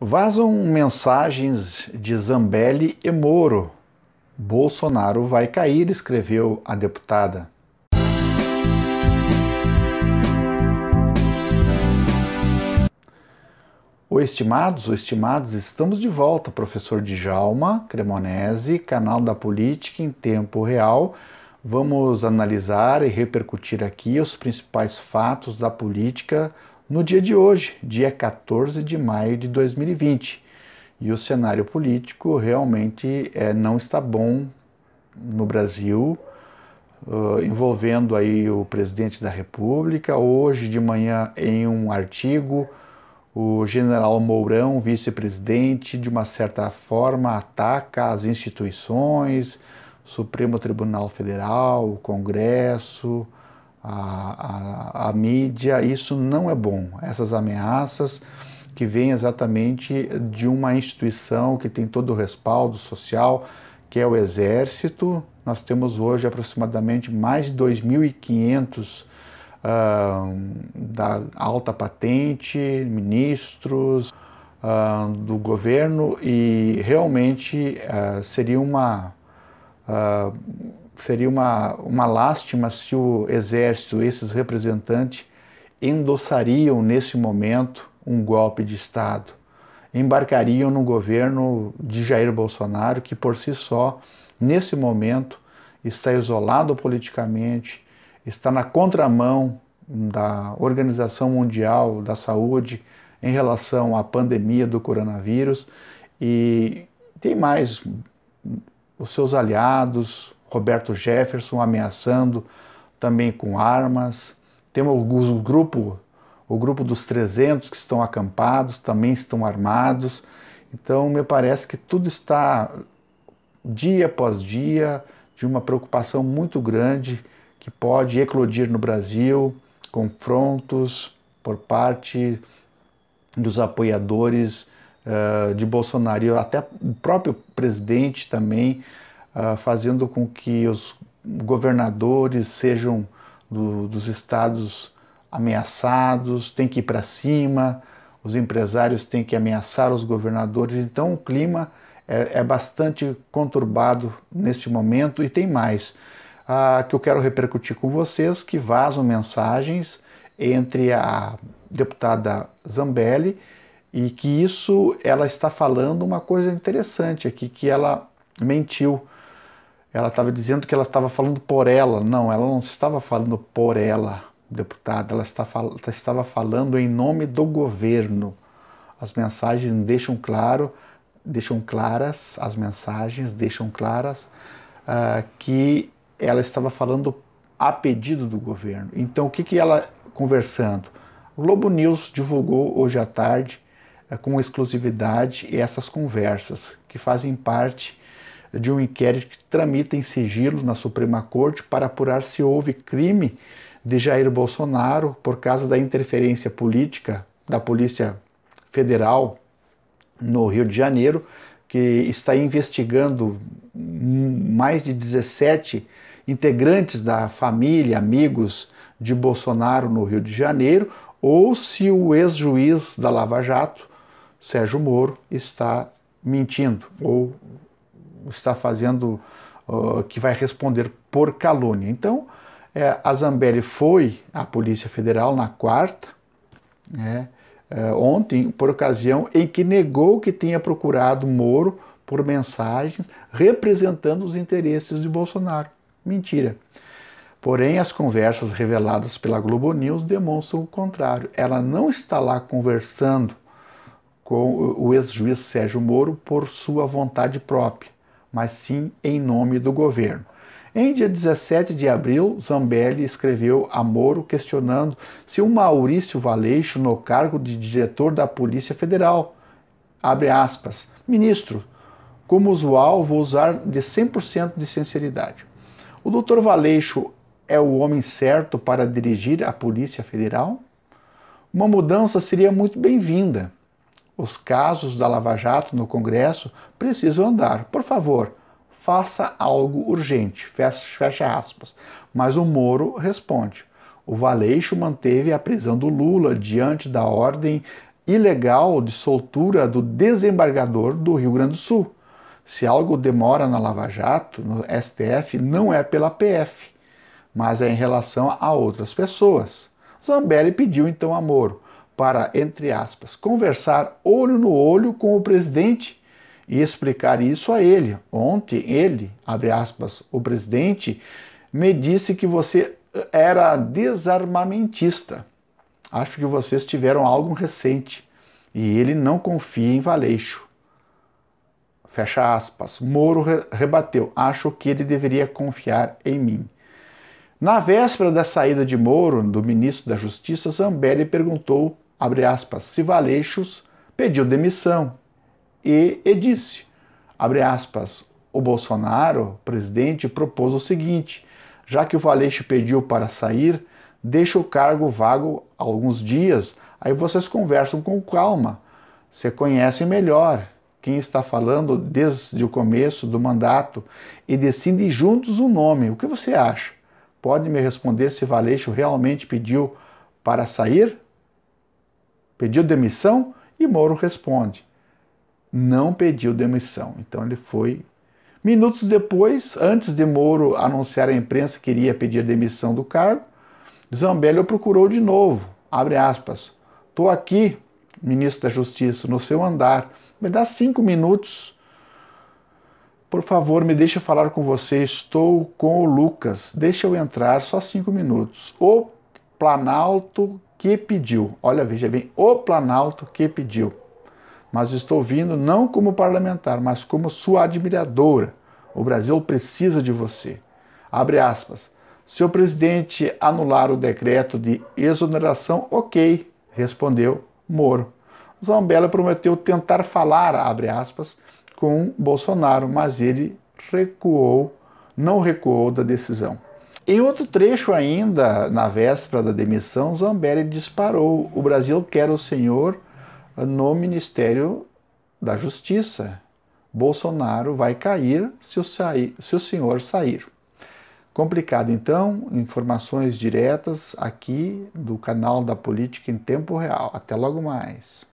Vazam mensagens de Zambelli e Moro. Bolsonaro vai cair, escreveu a deputada. O estimados, o estimados, estamos de volta, professor Djalma Cremonese, canal da política em tempo real. Vamos analisar e repercutir aqui os principais fatos da política no dia de hoje, dia 14 de maio de 2020. E o cenário político realmente é, não está bom no Brasil, uh, envolvendo aí o presidente da República. Hoje de manhã, em um artigo, o general Mourão, vice-presidente, de uma certa forma ataca as instituições, Supremo Tribunal Federal, o Congresso, a, a, a mídia, isso não é bom. Essas ameaças que vêm exatamente de uma instituição que tem todo o respaldo social, que é o Exército. Nós temos hoje aproximadamente mais de 2.500 uh, ah, da alta patente, ministros uh, do governo, e realmente uh, seria uma. Uh, seria uma, uma lástima se o exército, esses representantes, endossariam nesse momento um golpe de Estado. Embarcariam no governo de Jair Bolsonaro, que por si só, nesse momento, está isolado politicamente, está na contramão da Organização Mundial da Saúde em relação à pandemia do coronavírus e tem mais os seus aliados, Roberto Jefferson ameaçando também com armas. Temos o grupo, o grupo dos 300 que estão acampados, também estão armados. Então, me parece que tudo está dia após dia de uma preocupação muito grande que pode eclodir no Brasil, confrontos por parte dos apoiadores uh, de Bolsonaro. até o próprio presidente também ah, fazendo com que os governadores sejam do, dos estados ameaçados, tem que ir para cima, os empresários têm que ameaçar os governadores. Então, o clima é, é bastante conturbado neste momento e tem mais ah, que eu quero repercutir com vocês que vazam mensagens entre a deputada Zambelli e que isso ela está falando uma coisa interessante aqui que ela mentiu ela estava dizendo que ela estava falando por ela. Não, ela não estava falando por ela, deputada. Ela está, estava falando em nome do governo. As mensagens deixam claro, deixam claras, as mensagens deixam claras uh, que ela estava falando a pedido do governo. Então, o que, que ela conversando? O Globo News divulgou hoje à tarde, eh, com exclusividade, essas conversas que fazem parte de um inquérito que tramita em sigilo na Suprema Corte para apurar se houve crime de Jair Bolsonaro por causa da interferência política da Polícia Federal no Rio de Janeiro, que está investigando mais de 17 integrantes da família, amigos de Bolsonaro no Rio de Janeiro, ou se o ex-juiz da Lava Jato, Sérgio Moro, está mentindo ou está fazendo, uh, que vai responder por calúnia. Então, é, a Zambelli foi à Polícia Federal na quarta, né, é, ontem, por ocasião em que negou que tenha procurado Moro por mensagens representando os interesses de Bolsonaro. Mentira. Porém, as conversas reveladas pela Globo News demonstram o contrário. Ela não está lá conversando com o ex-juiz Sérgio Moro por sua vontade própria mas sim em nome do governo. Em dia 17 de abril, Zambelli escreveu a Moro questionando se o Maurício Valeixo, no cargo de diretor da Polícia Federal, abre aspas, ministro, como usual, vou usar de 100% de sinceridade. O doutor Valeixo é o homem certo para dirigir a Polícia Federal? Uma mudança seria muito bem-vinda, os casos da Lava Jato no Congresso precisam andar. Por favor, faça algo urgente. Fecha, aspas. Mas o Moro responde. O Valeixo manteve a prisão do Lula diante da ordem ilegal de soltura do desembargador do Rio Grande do Sul. Se algo demora na Lava Jato, no STF, não é pela PF, mas é em relação a outras pessoas. Zambelli pediu então a Moro para, entre aspas, conversar olho no olho com o presidente e explicar isso a ele. Ontem ele, abre aspas, o presidente me disse que você eh, era desarmamentista. Acho que vocês tiveram algo recente e ele não confia em Valeixo. Fecha aspas. Moro rebateu. Acho que ele deveria confiar em mim. Na véspera da saída de Moro, do ministro da Justiça, Zambelli perguntou abre aspas, Civaleixos pediu demissão e, e disse, abre aspas, o Bolsonaro, presidente, propôs o seguinte: já que o Valeixo pediu para sair, deixa o cargo vago alguns dias, aí vocês conversam com calma, se conhecem melhor quem está falando desde o começo do mandato e decidem juntos o um nome. O que você acha? Pode me responder se Valeixo realmente pediu para sair? Pediu demissão? E Moro responde: não pediu demissão. Então ele foi. Minutos depois, antes de Moro anunciar à imprensa que iria pedir demissão do cargo, Zambelli o procurou de novo. Abre aspas. Estou aqui, ministro da Justiça, no seu andar. Me dá cinco minutos. Por favor, me deixa falar com você. Estou com o Lucas. Deixa eu entrar, só cinco minutos. O Planalto que pediu. Olha, veja bem, o Planalto que pediu. Mas estou vindo não como parlamentar, mas como sua admiradora. O Brasil precisa de você. Abre aspas. Se o presidente anular o decreto de exoneração, ok, respondeu Moro. Zambella prometeu tentar falar, abre aspas, com Bolsonaro, mas ele recuou, não recuou da decisão. Em outro trecho ainda, na véspera da demissão, Zambelli disparou: "O Brasil quer o senhor no Ministério da Justiça. Bolsonaro vai cair se o, sair, se o senhor sair." Complicado então, informações diretas aqui do canal da Política em Tempo Real. Até logo mais.